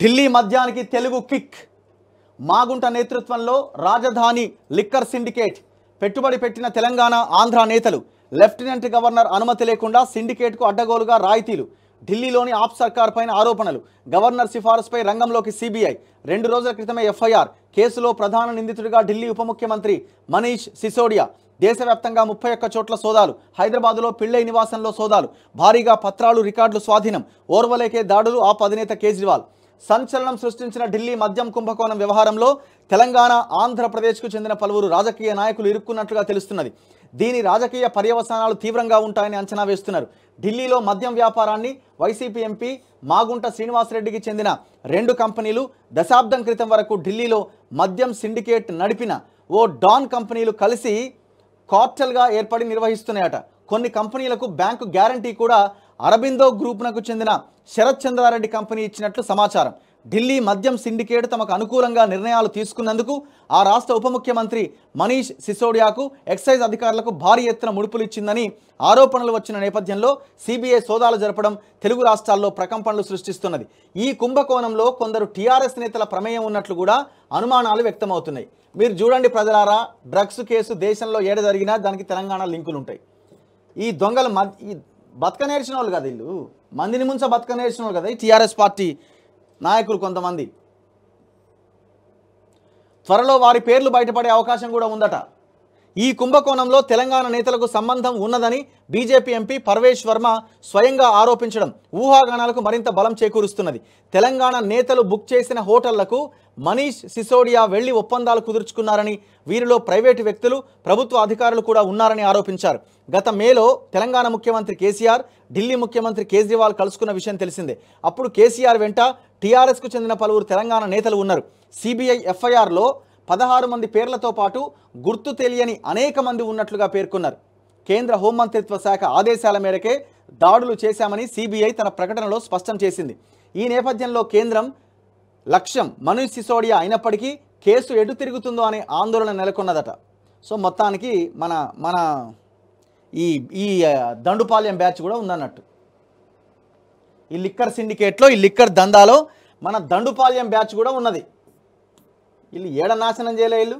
ఢిల్లీ మద్యానికి తెలుగు కిక్ మాగుంట నేతృత్వంలో రాజధాని లిక్కర్ సిండికేట్ పెట్టుబడి పెట్టిన తెలంగాణ ఆంధ్ర నేతలు లెఫ్టినెంట్ గవర్నర్ అనుమతి లేకుండా సిండికేట్కు అడ్డగోలుగా రాయితీలు ఢిల్లీలోని ఆప్ సర్కార్ పైన ఆరోపణలు గవర్నర్ సిఫారసుపై రంగంలోకి సిబిఐ రెండు రోజుల క్రితమే ఎఫ్ఐఆర్ కేసులో ప్రధాన నిందితుడిగా ఢిల్లీ ఉప ముఖ్యమంత్రి మనీష్ సిసోడియా దేశవ్యాప్తంగా ముప్పై ఒక్క చోట్ల సోదాలు హైదరాబాద్లో పిళ్ళై నివాసంలో సోదాలు భారీగా పత్రాలు రికార్డులు స్వాధీనం ఓర్వలేకే దాడులు ఆప్ అధినేత కేజ్రీవాల్ సంచలనం సృష్టించిన ఢిల్లీ మద్యం కుంభకోణం వ్యవహారంలో తెలంగాణ ఆంధ్రప్రదేశ్కు చెందిన పలువురు రాజకీయ నాయకులు ఇరుక్కున్నట్లుగా తెలుస్తున్నది దీని రాజకీయ పర్యవసానాలు తీవ్రంగా ఉంటాయని అంచనా వేస్తున్నారు ఢిల్లీలో మద్యం వ్యాపారాన్ని వైసీపీ ఎంపీ మాగుంట శ్రీనివాసరెడ్డికి చెందిన రెండు కంపెనీలు దశాబ్దం క్రితం వరకు ఢిల్లీలో మద్యం సిండికేట్ నడిపిన ఓ డాన్ కంపెనీలు కలిసి కార్టల్గా ఏర్పడి నిర్వహిస్తున్నాయట కొన్ని కంపెనీలకు బ్యాంకు గ్యారంటీ కూడా అరబిందో గ్రూప్నకు చెందిన శరత్ చంద్రారెడ్డి కంపెనీ ఇచ్చినట్లు సమాచారం ఢిల్లీ మద్యం సిండికేట్ తమకు అనుకూలంగా నిర్ణయాలు తీసుకున్నందుకు ఆ రాష్ట్ర ఉప ముఖ్యమంత్రి మనీష్ సిసోడియాకు ఎక్సైజ్ అధికారులకు భారీ ఎత్తున ముడుపులు ఇచ్చిందని ఆరోపణలు వచ్చిన నేపథ్యంలో సిబిఐ సోదాలు జరపడం తెలుగు రాష్ట్రాల్లో ప్రకంపనలు సృష్టిస్తున్నది ఈ కుంభకోణంలో కొందరు టీఆర్ఎస్ నేతల ప్రమేయం ఉన్నట్లు కూడా అనుమానాలు వ్యక్తమవుతున్నాయి మీరు చూడండి ప్రజలారా డ్రగ్స్ కేసు దేశంలో ఏడ జరిగినా దానికి తెలంగాణ లింకులు ఉంటాయి ఈ దొంగల మద్ బతక నేర్చిన వాళ్ళు కదా వీళ్ళు మందిని ముంచ బతక నేర్చిన వాళ్ళు కదా ఈ టీఆర్ఎస్ పార్టీ నాయకులు కొంతమంది త్వరలో వారి పేర్లు బయటపడే అవకాశం కూడా ఉందట ఈ కుంభకోణంలో తెలంగాణ నేతలకు సంబంధం ఉన్నదని బీజేపీ ఎంపీ పర్వేష్ వర్మ స్వయంగా ఆరోపించడం ఊహాగానాలకు మరింత బలం చేకూరుస్తున్నది తెలంగాణ నేతలు బుక్ చేసిన హోటళ్లకు మనీష్ సిసోడియా వెళ్లి ఒప్పందాలు కుదుర్చుకున్నారని వీరిలో ప్రైవేటు వ్యక్తులు ప్రభుత్వ అధికారులు కూడా ఉన్నారని ఆరోపించారు గత మేలో తెలంగాణ ముఖ్యమంత్రి కేసీఆర్ ఢిల్లీ ముఖ్యమంత్రి కేజ్రీవాల్ కలుసుకున్న విషయం తెలిసిందే అప్పుడు కేసీఆర్ వెంట టీఆర్ఎస్కు చెందిన పలువురు తెలంగాణ నేతలు ఉన్నారు సిబిఐ ఎఫ్ఐఆర్లో పదహారు మంది పేర్లతో పాటు గుర్తు తెలియని అనేక మంది ఉన్నట్లుగా పేర్కొన్నారు కేంద్ర హోంమంత్రిత్వ శాఖ ఆదేశాల మేరకే దాడులు చేశామని సిబిఐ తన ప్రకటనలో స్పష్టం చేసింది ఈ నేపథ్యంలో కేంద్రం లక్ష్యం మనీష్ సిసోడియా అయినప్పటికీ కేసు ఎటు తిరుగుతుందో అనే ఆందోళన నెలకొన్నదట సో మొత్తానికి మన మన ఈ ఈ దండుపాలెం బ్యాచ్ కూడా ఉందన్నట్టు ఈ లిక్కర్ సిండికేట్లో ఈ లిక్కర్ దందాలో మన దండుపాలెం బ్యాచ్ కూడా ఉన్నది వీళ్ళు ఏడ నాశనం చేయలే వీళ్ళు